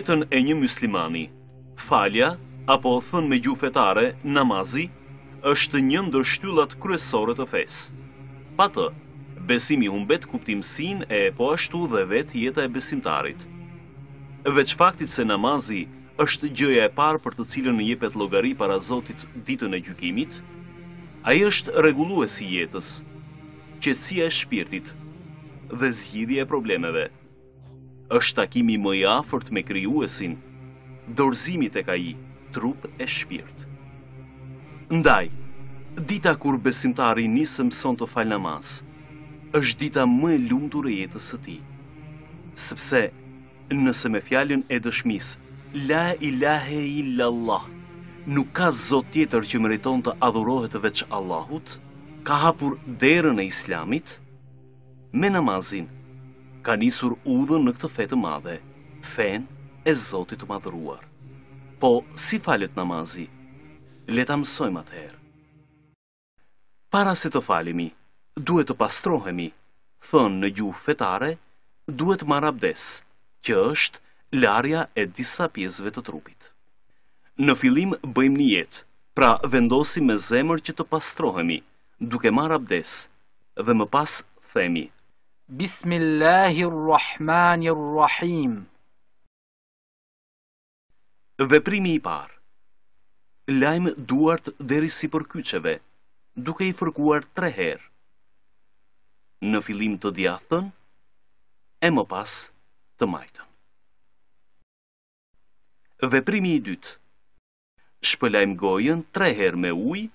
jetën e një muslimani. Falja, apo thënë me gjufetare, namazi, është një ndër shtyllat kryesore të fesë. Pa të, besimi humbet kuptimsin e e po ashtu dhe vetë jetë e besimtarit. Veç faktit se namazi është gjëja e parë për të cilën në jepet logari para Zotit ditën e gjykimit, a i është regulu e si jetës, qëtësia e shpirtit dhe zgjidhje e problemeve është takimi më i afërt me krijuesin, dorëzimi tek ai, trup e shpirt. Ndaj, dita kur besimtari nisëm son të fal namaz, është dita më e lumtur e jetës së tij. Sepse, nëse me fjalën e dëshmisë, la ilahe illallah, nuk ka zot tjetër që meriton të adhurohet veç Allahut, ka hapur derën e Islamit me namazin ka nisur udhën në këtë fetë madhe, fen e Zotit të madhruar. Po, si falet namazi? Leta mësojmë atëherë. Para se të falimi, duhet të pastrohemi, thënë në gjuhë fetare, duhet marabdes, që është larja e disa pjesëve të trupit. Në filim bëjmë një jetë, pra vendosim me zemër që të pastrohemi, duke marabdes, dhe më pas themi, Bismillahirrahmanirrahim Veprimi i par, lajmë duart deri si për kyqeve, duke i fërkuar tre herë, në filim të djathën e më pas të majtën. Veprimi i dytë, shpëlajmë gojen tre herë me ujë,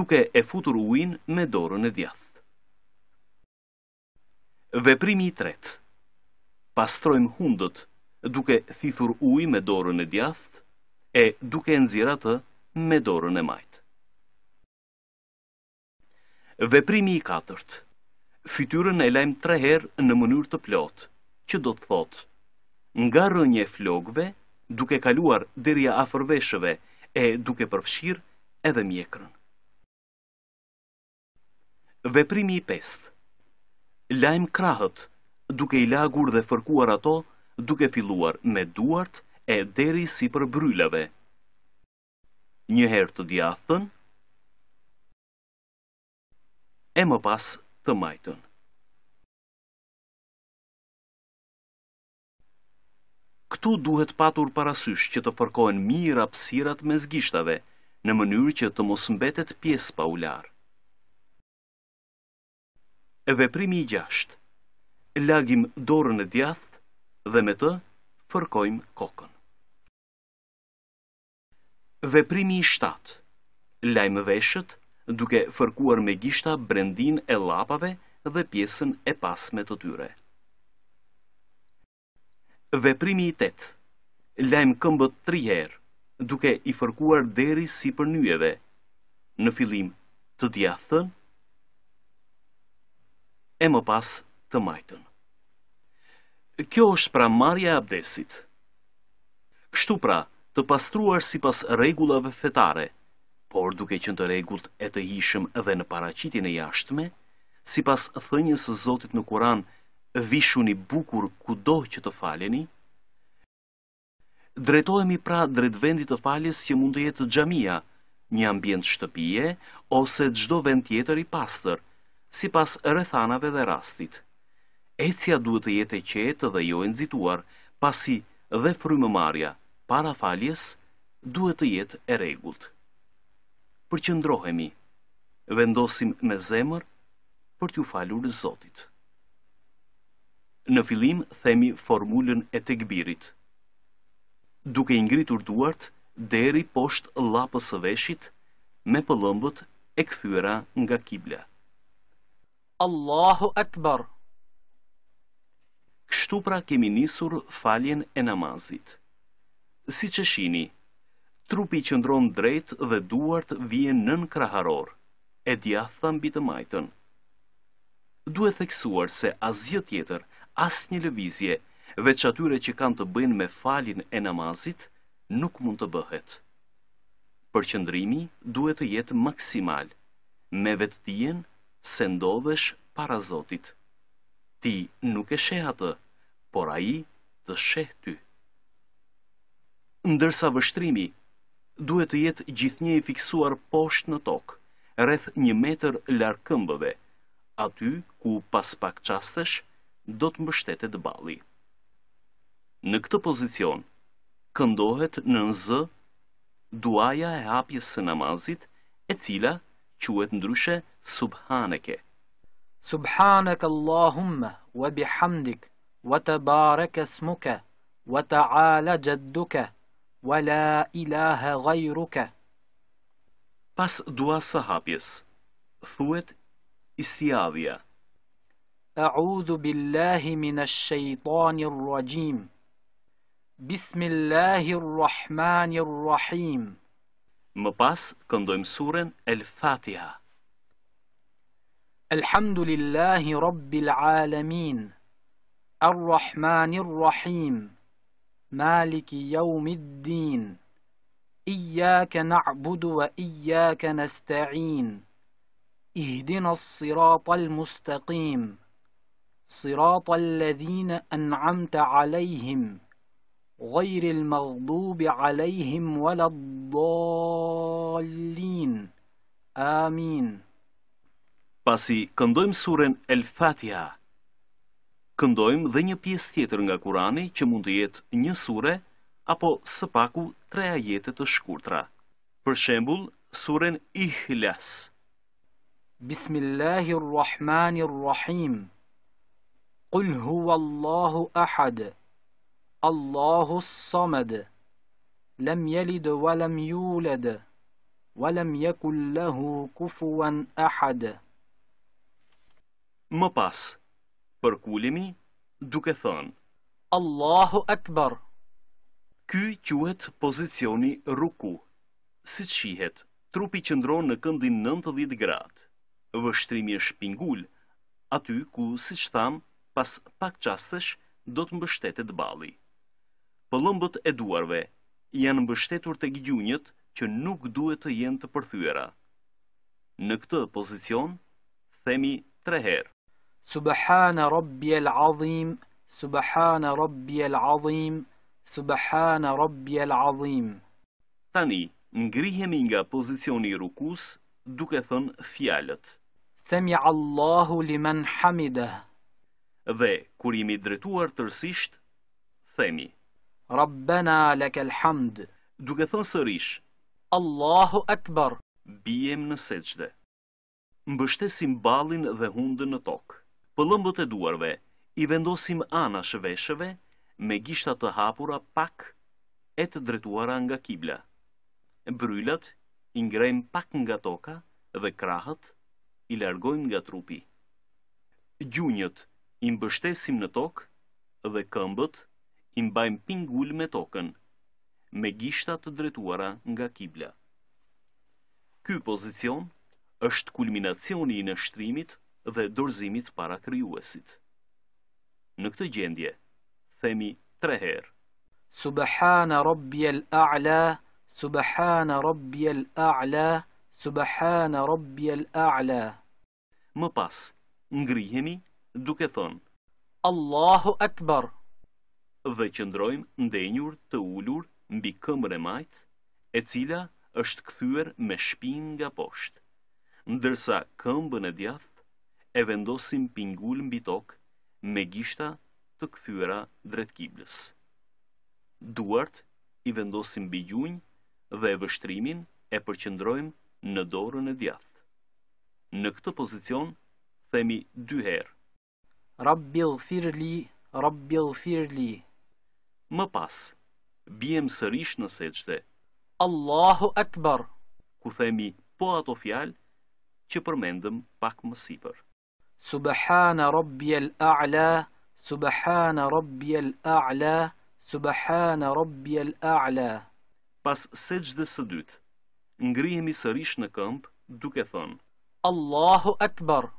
duke e futur ujën me dorën e djathën. Veprimi i tretë. Pastrojm hundët duke thithur uj me dorën e djathtë e duke nxirr atë me dorën e majt. Veprimi i katërt. Fytyrën e lajm 3 herë në mënyrë të plot, që do të thotë: nga rënje flogve flokëve, duke kaluar deri afër veshëve e duke përfshirë edhe mjekrën. Veprimi i pestë lajmë krahët, duke i lagur dhe fërkuar ato, duke filluar me duart e deri si për bryllave. Njëherë të djathën, e më pas të majtën. Këtu duhet patur parasysh që të fërkojnë mirë apsirat me zgishtave, në mënyrë që të mos mbetet pjesë pa ularë e veprimi i gjasht. Lagim dorën e djath dhe me të fërkojmë kokën. Veprimi i shtat. Lajmë veshët duke fërkuar me gishta brendin e lapave dhe pjesën e pasme të tyre. Veprimi i tet. Lajmë këmbët tri herë duke i fërkuar deri si për njëve. Në filim të djathën, e më pas të majtën. Kjo është pra marja abdesit. Kështu pra të pastruar si pas regullave fetare, por duke që në të regullt e të hishëm dhe në paracitin e jashtme, si pas thënjës zotit në kuran, vishuni bukur kudo që të faljeni, Dretojemi pra dret vendit të faljes që mund të jetë gjamia, një ambjent shtëpije, ose gjdo vend tjetër i pastër, si pas rëthanave dhe rastit. Ecia duhet të jetë e qetë dhe jo e nëzituar, pasi dhe frymëmarja para faljes duhet të jetë e regullt. Për që ndrohemi, vendosim me zemër për t'ju falur zotit. Në filim, themi formullën e të gbirit. Duke ingritur duart, deri posht lapës veshit me pëllëmbët e këthyra nga kibla. Allahu Akbar. Kështu pra kemi nisur faljen e namazit. Si që shini, trupi që ndronë drejt dhe duart vje nën kraharor, e dja thamë të majtën. Duhet theksuar se asgjë tjetër, asë një lëvizje, veç atyre që kanë të bëjnë me faljen e namazit, nuk mund të bëhet. Për qëndrimi duhet të jetë maksimal, me vetë tijen se ndodhesh para Zotit. Ti nuk e sheh atë, por ai të sheh ty. Ndërsa vështrimi duhet të jetë gjithnjë i fiksuar poshtë në tokë, rreth 1 metër larg këmbëve, aty ku pas pak çastesh do të mbështetet balli. Në këtë pozicion këndohet në nëzë duaja e hapjes së namazit e cila quhet ndryshe subhaneke. Subhaneke Allahumma wa bihamdik wa tabaraka ismuka wa ta'ala jadduka wa la ilaha ghayruka. Pas dua sahabjes, thuhet istiadhja. A'udhu billahi minash shaitanir rajim. Bismillahir rahmanir rahim. Më pas këndojmë surën El Fatiha. Elhamdulillahi Rabbil Alamin. Ar-Rahmanir Rahim. Maliki Jaumid Din, Ijaka na'budu Yawmiddin. إياك نعبد وإياك Sirata اهدنا mustaqim sirata صراط الذين an'amta alejhim, غير المغضوب عليهم ولا الضالين Amin. pasi këndojm surën El Fatiha këndojm dhe një pjesë tjetër nga Kurani që mund të jetë një sure apo së paku tre ajete të shkurtra për shembull surën Ikhlas Bismillahirrahmanirrahim Qul huwallahu ahad Allahu samad lam yalid wa lam yulad wa lam yakul kufuwan ahad më pas për kulimi duke thënë Allahu akbar ky quhet pozicioni ruku si shihet trupi qëndron në këndin 90 gradë vështrimi e pingul aty ku që tham pas pak çastesh do të mbështetet balli pëllëmbët e duarve janë mbështetur të gjunjët që nuk duhet të jenë të përthyera. Në këtë pozicion, themi tre herë. Subhana Rabbi al-Azim, subahana Rabbi al-Azim, subahana Rabbi al-Azim. Tani, ngrihemi nga pozicioni i rukus duke thënë fjalët. Semi Allahu liman hamidah. Dhe kur jemi drejtuar tërsisht, themi Rabbena leke hamd Duke thënë sërish Allahu akbar Bijem në seqde Mbështesim balin dhe hundën në tokë Pëllëmbët e duarve I vendosim anash veshëve Me gishtat të hapura pak E të dretuara nga kibla Bryllat I ngrejmë pak nga toka Dhe krahët I largojmë nga trupi Gjunjët I mbështesim në tokë Dhe këmbët I në tokë i mbajmë pingull me tokën, me gishtat të dretuara nga kibla. Ky pozicion është kulminacioni i në shtrimit dhe dorzimit para kryuesit. Në këtë gjendje, themi tre herë. Subahana Rabbjel A'la, Subahana Rabbjel A'la, Subahana Rabbjel A'la. Më pas, ngrihemi duke thonë, Allahu Akbar! dhe qëndrojmë ndenjur të ullur mbi këmër e majtë, e cila është këthyër me shpin nga poshtë, ndërsa këmbën e djathë e vendosim pingull mbi tokë me gishta të këthyëra dretë kiblës. Duartë i vendosim gjunjë dhe e vështrimin e përqëndrojmë në dorën e djathë. Në këtë pozicion, themi dyherë. Rabbi dhë firë li, rabbi dhë firë li. Më pas, bjem sërish në seqte. Allahu akbar, ku themi po ato fjalë që përmendëm pak më sipër. Subhana rabbiyal a'la, subhana rabbiyal a'la, subhana rabbiyal a'la. Pas sjedhës së dytë, ngrihemi sërish në këmbë duke thënë Allahu akbar.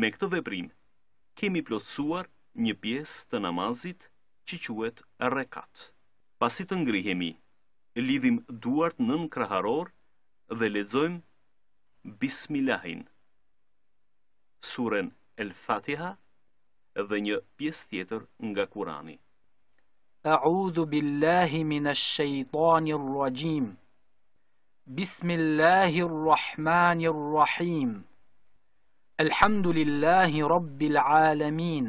Me këtë veprim, kemi plotësuar një pjesë të namazit që quet rekat. Pasit të ngrihemi, lidhim duart në në kraharor dhe ledzojmë Bismillahin, suren El Fatiha dhe një pjesë tjetër nga Kurani. A'udhu billahi minash shaitanir rajim. Bismillahir rahmanir rahim. Elhamdulillahi rabbil alamin.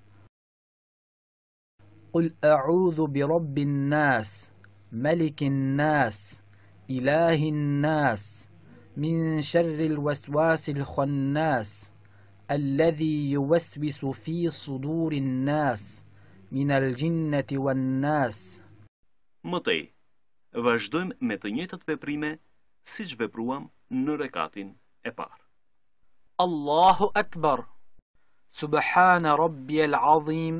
أعوذ برب الناس ملك الناس إله الناس من شر الوسواس الخناس الذي يوسوس في صدور الناس من الجنة والناس Mëtej, vazhdojmë me të njëtët veprime si që vepruam në rekatin e parë. Allahu Akbar, Subhana Rabbi El Azim,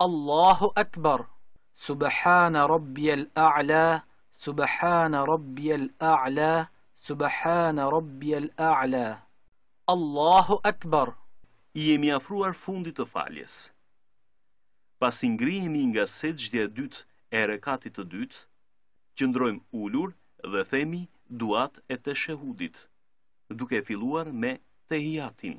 Allahu Akbar Subahana Rabbi Al-A'la Subahana Rabbi Al-A'la Subahana Rabbi Al-A'la Allahu Akbar I jemi afruar fundit të faljes Pas ingrihemi nga sedjtë dhe dytë e rekatit të dytë qëndrojmë ulur ullur dhe themi duat e të shëhudit duke filuar me të hiatin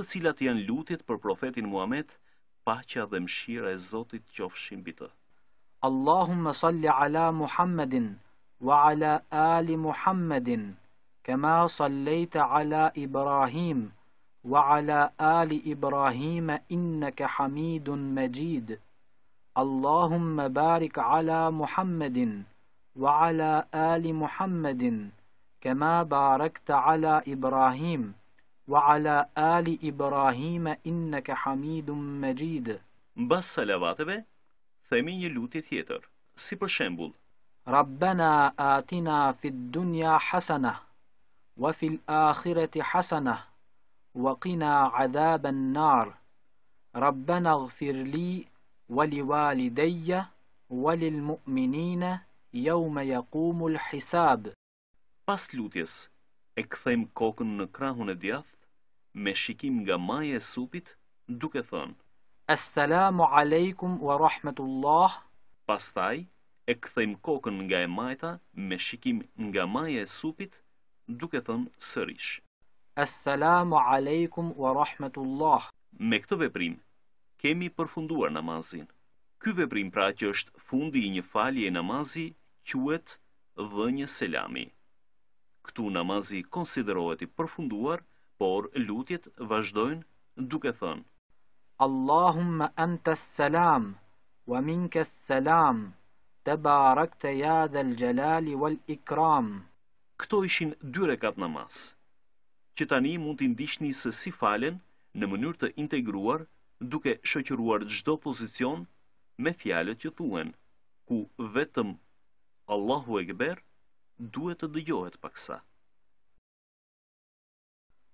të cilat janë lutjet për profetin Muhammed, paqja dhe mëshira e Zotit qofshin mbi të. Allahumma salli ala Muhammedin wa ala ali Muhammedin, kama sallaita ala Ibrahim wa ala ali Ibrahim, innaka Hamidun Majid. Allahumma barik ala Muhammedin wa ala ali Muhammedin, kama barakta ala Ibrahim. وعلى آل إبراهيم إنك حميد مجيد بالصلوات ثم مني لوتية تjetër si për shembull ربنا آتينا في الدنيا حسنه وفي الاخره حسنه وقنا عذاب النار ربنا اغفر لي ولوالدي وللمؤمنين يوم يقوم الحساب بس lutjes e kthejm kokën në krahun e djathë, me shikim nga maje e supit, duke thënë, Assalamu alaikum wa rahmetullah, Pastaj, e këthejmë kokën nga e majta me shikim nga maje e supit, duke thënë sërish. Assalamu alaikum wa rahmetullah, me këtë veprim, kemi përfunduar namazin. Ky veprim pra që është fundi i një falje namazi, quet dhe një selami. Këtu namazi konsiderohet i përfunduar, por lutjet vazhdojnë duke thënë Allahumma anta salam wa minka salam tabaarakta ya dhal jalali wal ikram këto ishin dy rekat namaz që tani mund t'i ndiqni se si falen në mënyrë të integruar duke shoqëruar çdo pozicion me fjalët që thuhen ku vetëm Allahu ekber duhet të dëgjohet paksa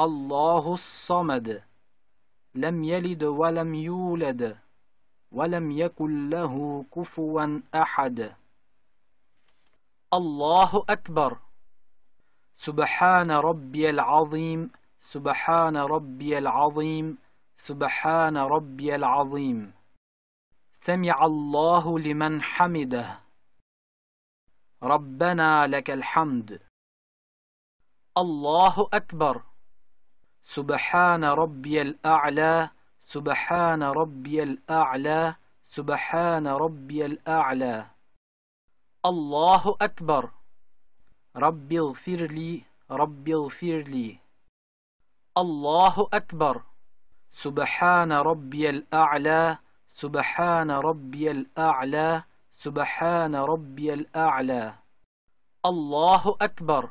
الله الصمد لم يلد ولم يولد ولم يكن له كفوا أحد الله أكبر سبحان ربي العظيم سبحان ربي العظيم سبحان ربي العظيم سمع الله لمن حمده ربنا لك الحمد الله أكبر سبحان ربي الأعلى سبحان ربي الأعلى سبحان ربي الأعلى الله أكبر ربي اغفر لي ربي اغفر لي الله أكبر سبحان ربي الأعلى سبحان ربي الأعلى سبحان ربي الأعلى الله أكبر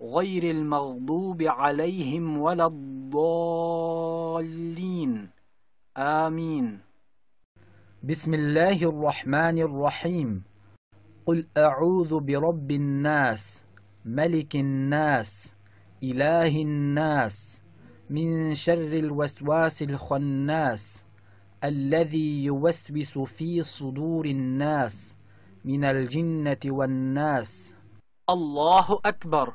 غير المغضوب عليهم ولا الضالين آمين بسم الله الرحمن الرحيم قل أعوذ برب الناس ملك الناس إله الناس من شر الوسواس الخناس الذي يوسوس في صدور الناس من الجنة والناس الله أكبر